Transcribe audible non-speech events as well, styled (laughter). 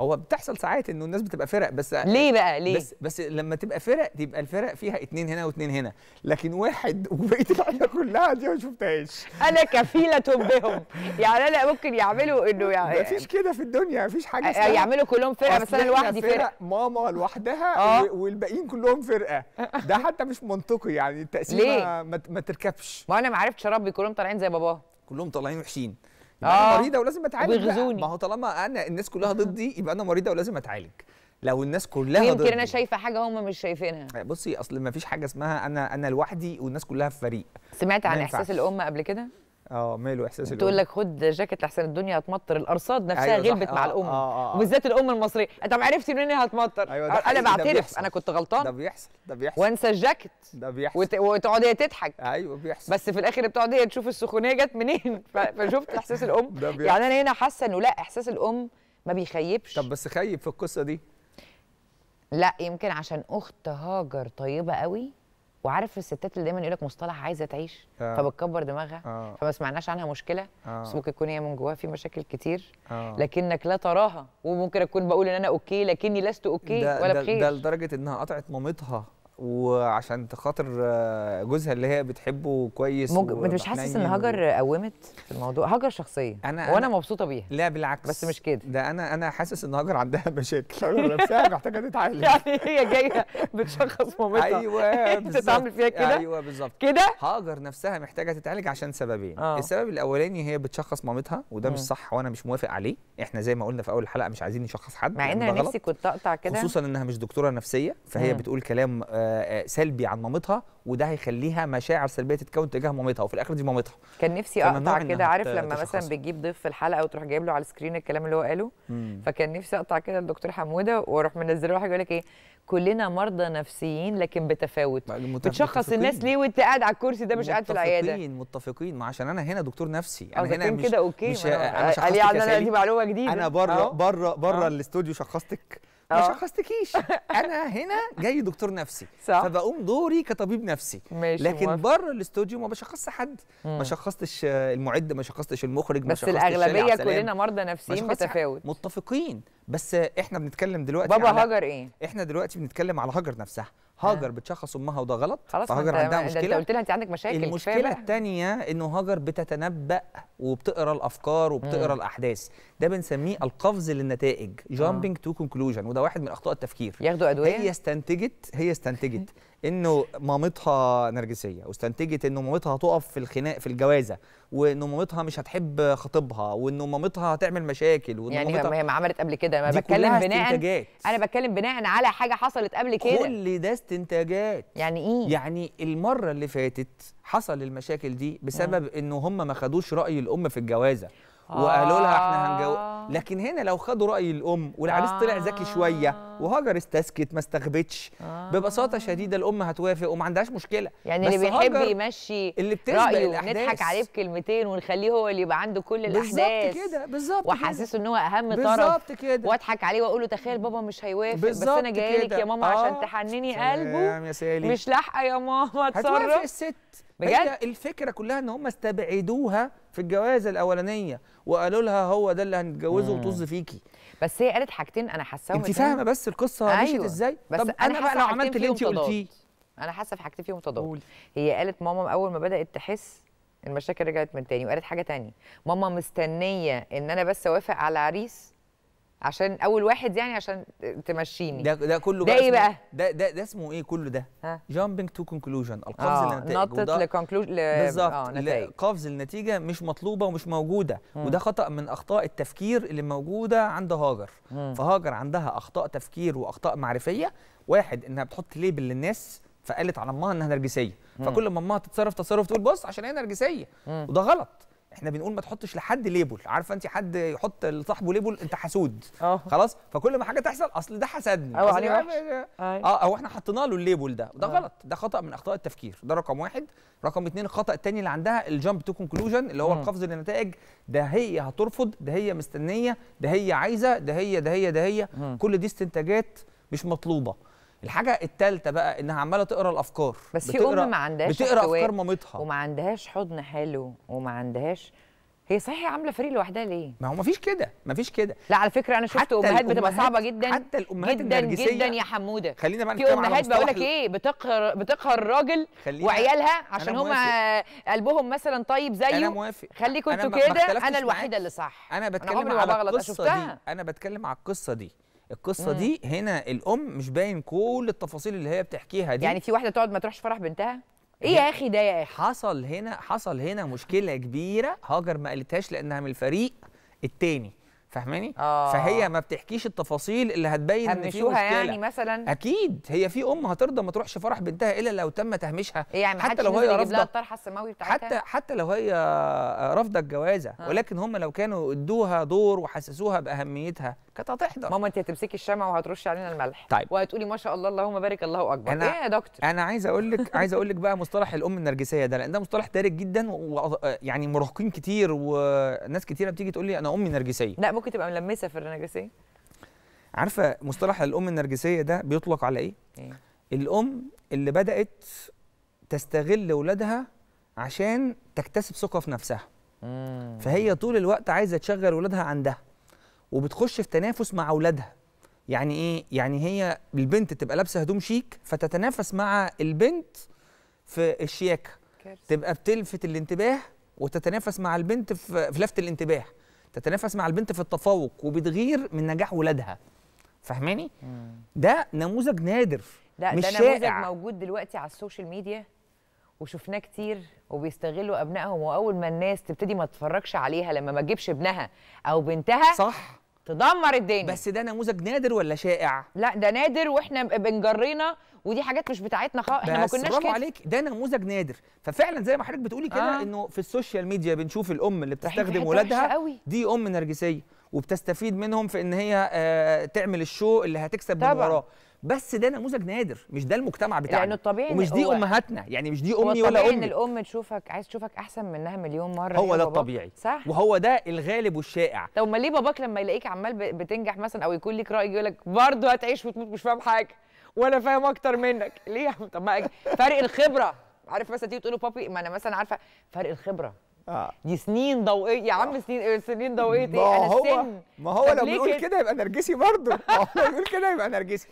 هو بتحصل ساعات انه الناس بتبقى فرق بس ليه بقى ليه بس بس لما تبقى فرق تبقى الفرق فيها اتنين هنا واتنين هنا لكن واحد (laughs) وبقيه العيله كلها دي ما شفتهاش انا كفيله بهم يعني انا ممكن يعملوا انه يعني ما فيش كده في الدنيا ما فيش حاجه آه، اسمها يعملوا كلهم فرقه بس انا لوحدي فرق, فرق ماما لوحدها آه. والباقيين كلهم فرقه ده حتى مش منطقي يعني التقسيمه ما, ما تركبش ما انا ما عرفتش اربي كلهم طالعين زي باباه كلهم طالعين وحشين آه. مريضه ولازم اتعالج ويغزوني ما هو طالما انا الناس كلها ضدي يبقى انا مريضه ولازم اتعالج لو الناس كلها يمكن ضدي. انا شايفه حاجه هم مش شايفينها آه، بصي اصل ما فيش حاجه اسمها انا انا لوحدي والناس كلها في فريق سمعت عن احساس الام قبل كده اه ماله احساس تقول لك خد جاكيت لحسن الدنيا هتمطر الارصاد نفسها أيوة غلبت مع آه، الام آه،, آه آه وبالذات الام المصريه طب عرفتي منين هتمطر أيوة انا بعترف انا كنت غلطان ده بيحصل ده بيحصل وانسى الجاكيت ده بيحصل وت... وتقعد هي تضحك ايوه بيحصل بس في الاخر بتقعد هي تشوف السخونيه جت منين فشفت احساس الام ده بيحصل. يعني انا هنا حاسه انه لا احساس الام ما بيخيبش طب بس خيب في القصه دي لا يمكن عشان اخت هاجر طيبه قوي وعارف الستات اللي دايما يقول لك مصطلح عايزه تعيش آه. فبتكبر دماغها آه. فما سمعناش عنها مشكله آه. بس ممكن يكون هي من جواها في مشاكل كتير آه. لكنك لا تراها وممكن اكون بقول ان انا اوكي لكني لست اوكي ده ولا بخير ده, ده لدرجه انها قطعت مامتها وعشان خاطر آه، جوزها اللي هي بتحبه كويس مج... انت مش حاسس ان هاجر قومت في الموضوع هاجر شخصيه أنا وانا أنا... مبسوطه بيها لا بالعكس بس مش كده ده انا انا حاسس ان هاجر عندها (laughs) مشاكل هاجر نفسها محتاجه تتعالج (laughs) يعني هي جايه بتشخص مامتها ايوه (laughs) بالظبط بتعمل فيها كده ايوه بالظبط كده هاجر نفسها محتاجه تتعالج عشان سببين آه. السبب الاولاني هي بتشخص مامتها وده مش صح وانا مش موافق عليه احنا زي ما قلنا في اول الحلقه مش عايزين نشخص حد مع يعني ان انا نفسي كنت اقطع كده خصوصا انها مش دكتوره نفسيه فهي بتقول كلام آه، آه، آه، سلبي عن مامتها وده هيخليها مشاعر سلبيه تتكون تجاه مامتها وفي الاخر دي مامتها كان نفسي اقطع كده عارف لما مثلا بتجيب ضيف في الحلقه وتروح جايب له على السكرين الكلام اللي هو قاله مم. فكان نفسي اقطع كده الدكتور حموده واروح منزله حاجه يقول لك ايه كلنا مرضى نفسيين لكن بتفاوت بتشخص الناس ليه وانت قاعد على الكرسي ده مش قاعد في العياده متفقين متفقين ما عشان انا هنا دكتور نفسي انا آه، هنا مش كده اوكي مش انا أنا, يعني انا دي معلومه جديده انا بره بره بره الاستوديو شخصتك ما آه. شخصتكيش (laughs) انا هنا جاي دكتور نفسي صح. فبقوم دوري كطبيب نفسي ماشي لكن بره الاستوديو ما بشخصش حد ما شخصتش المعد ما شخصتش المخرج ما بس الاغلبيه كلنا مرضى نفسيين بتفاوت متفقين بس احنا بنتكلم دلوقتي بابا هاجر ايه احنا دلوقتي بنتكلم على هاجر نفسها هاجر آه. بتشخص امها وده غلط خلاص هاجر عندها مشكله انت قلت لها انت عندك مشاكل المشكله الثانيه انه هاجر بتتنبأ وبتقرا الافكار وبتقرا الاحداث ده بنسميه القفز للنتائج جامبنج تو كونكلوجن وده واحد من اخطاء التفكير ياخدوا ادويه هي استنتجت هي استنتجت انه مامتها نرجسيه واستنتجت انه مامتها هتقف في الخناق في الجوازه وانه مامتها مش هتحب خطيبها وانه مامتها هتعمل مشاكل وإنه يعني مامتها هي ما عملت قبل كده انا بتكلم بناء انا بتكلم بناء على حاجه حصلت قبل كده كل ده استنتاجات يعني ايه يعني المره اللي فاتت حصل المشاكل دي بسبب آه. انه هم ما خدوش راي الام في الجوازه وقالوا لها احنا هنجو آه. لكن هنا لو خدوا راي الام والعريس طلع ذكي شويه وهاجر استسكت ما استخبتش آه. ببساطه شديده الام هتوافق وما عندهاش مشكله يعني اللي بيحب يمشي اللي الاحداث نضحك عليه بكلمتين ونخليه هو اللي يبقى عنده كل الاحداث بالظبط كده بالظبط واحسسه ان هو اهم طرف بالظبط كده واضحك عليه واقول له تخيل بابا مش هيوافق بس انا جايه لك يا ماما آه. عشان تحنني قلبه يا سالي. مش لاحقه يا ماما اتصرف هتوافق الست بجد؟ هي الفكره كلها ان هم استبعدوها في الجوازه الاولانيه وقالوا لها هو ده اللي هنتجوزه وطز فيكي بس هي قالت حاجتين انا حاساهم انت فاهمه بس القصه أيوة. مشيت ازاي بس طب انا, أنا بقى لو عملت اللي انت قلتيه انا حاسه في حاجتين فيهم تضاد هي قالت ماما اول ما بدات تحس المشاكل رجعت من تاني وقالت حاجه تانية ماما مستنيه ان انا بس اوافق على عريس عشان اول واحد يعني عشان تمشيني ده ده كله ده ايه بقى ده ده ده اسمه ايه كله ده جامبنج تو كونكلوجن القفز آه، للنتائج نطت لكونكلوجن بالظبط آه، قفز النتيجه مش مطلوبه ومش موجوده م. وده خطا من اخطاء التفكير اللي موجوده عند هاجر م. فهاجر عندها اخطاء تفكير واخطاء معرفيه واحد انها بتحط ليبل للناس فقالت على امها انها نرجسيه فكل ما امها تتصرف تصرف تقول بص عشان هي نرجسيه وده غلط احنا بنقول ما تحطش لحد ليبل عارفه انت حد يحط لصاحبه ليبل انت حسود أوه. خلاص فكل ما حاجه تحصل اصل ده حسدني او أوه. يعني يعني أيوة. اه او احنا حطينا له الليبل ده ده آه. غلط ده خطا من اخطاء التفكير ده رقم واحد رقم اتنين الخطا التاني اللي عندها الجامب تو كونكلوجن اللي هو القفز للنتائج ده هي هترفض ده هي مستنيه ده هي عايزه ده هي ده هي ده هي, ده هي. كل دي استنتاجات مش مطلوبه الحاجه الثالثه بقى انها عماله تقرا الافكار بس في ام ما عندهاش بتقرا افكار مامتها وما عندهاش حضن حلو وما عندهاش هي صحيح هي عامله فريق لوحدها ليه؟ ما هو مفيش كده، مفيش كده لا على فكره انا شفت امهات بتبقى صعبه جدا حتى الامهات جدا جدا يا حموده خلينا بقى في امهات بقول لك ايه بتقهر بتقهر الراجل وعيالها عشان هم قلبهم مثلا طيب زيه انا موافق خليكوا انتوا كده انا الوحيده اللي صح انا بتكلم أنا على القصه دي انا بتكلم على القصه دي القصه مم. دي هنا الام مش باين كل التفاصيل اللي هي بتحكيها دي يعني في واحده تقعد ما تروحش فرح بنتها ايه يا اخي ده يا اخي حصل هنا حصل هنا مشكله كبيره هاجر ما قالتهاش لانها من الفريق التاني فاهماني آه. فهي ما بتحكيش التفاصيل اللي هتبين ان في مشكله يعني مثلا اكيد هي في ام هترضى ما تروحش فرح بنتها الا لو تم تهميشها إيه يعني حتى لو هي رافضه حتى حتى لو هي رافضه الجوازه آه. ولكن هم لو كانوا ادوها دور وحسسوها باهميتها كانت هتحضر ماما انت هتمسكي الشمع وهترشي علينا الملح طيب وهتقولي ما شاء الله اللهم بارك الله اكبر أنا ايه يا دكتور انا عايز اقول لك (laughs) عايز اقول لك بقى مصطلح الام النرجسيه ده لان ده مصطلح دارج جدا ويعني مراهقين كتير وناس كتيره بتيجي تقول لي انا امي نرجسيه لا ممكن تبقى ملمسه في النرجسيه عارفه مصطلح الام النرجسيه ده بيطلق على ايه؟ ايه الام اللي بدات تستغل اولادها عشان تكتسب ثقه في نفسها مم. فهي طول الوقت عايزه تشغل اولادها عندها وبتخش في تنافس مع اولادها يعني ايه يعني هي البنت تبقى لابسه هدوم شيك فتتنافس مع البنت في الشياكه تبقى بتلفت الانتباه وتتنافس مع البنت في, في لفت الانتباه تتنافس مع البنت في التفوق وبتغير من نجاح ولادها فاهماني ده نموذج نادر ده مش ده نموذج شائع. موجود دلوقتي على السوشيال ميديا وشفناه كتير وبيستغلوا ابنائهم واول ما الناس تبتدي ما تتفرجش عليها لما ما تجيبش ابنها او بنتها صح تدمر الدنيا بس ده نموذج نادر ولا شائع لا ده نادر واحنا بنجرينا ودي حاجات مش بتاعتنا خالص احنا ما كناش كده عليك ده نموذج نادر ففعلا زي ما حضرتك بتقولي كده آه. انه في السوشيال ميديا بنشوف الام اللي بتستخدم ولادها دي ام نرجسيه وبتستفيد منهم في ان هي آه تعمل الشو اللي هتكسب من وراه بس ده نموذج نادر مش ده المجتمع بتاعنا لانه الطبيعي ومش دي امهاتنا يعني مش دي امي ولا امي ان الام تشوفك عايز تشوفك احسن منها مليون مره هو ده الطبيعي صح وهو ده الغالب والشائع طب ما ليه باباك لما يلاقيك عمال بتنجح مثلا او يكون ليك راي يقول لك برضه هتعيش وتموت مش فاهم حاجه وانا فاهم اكتر منك (laughs) ليه طب ما فرق الخبره عارف مثلا تيجي تقول له بابي ما انا مثلا عارفه فرق الخبره آه. دي سنين ضوئيه يا عم سنين سنين ضوئيه ايه انا السن ما هو لو بيقول كده يبقى نرجسي برضه (laughs) ما هو لو بيقول كده يبقى نرجسي